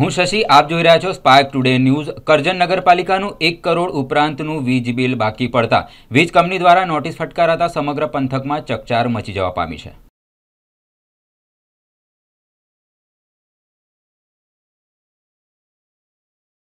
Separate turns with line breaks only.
હું શશી આપ જોઈ રહ્યા છો સ્પાર્ક ટુડે ન્યૂઝ કરજણ નગરપાલિકાનું એક કરોડ ઉપરાંતનું વીજ બિલ બાકી પડતા વીજ કંપની દ્વારા નોટિસ ફટકારાતા સમગ્ર પંથકમાં ચકચાર મચી જવા પામી છે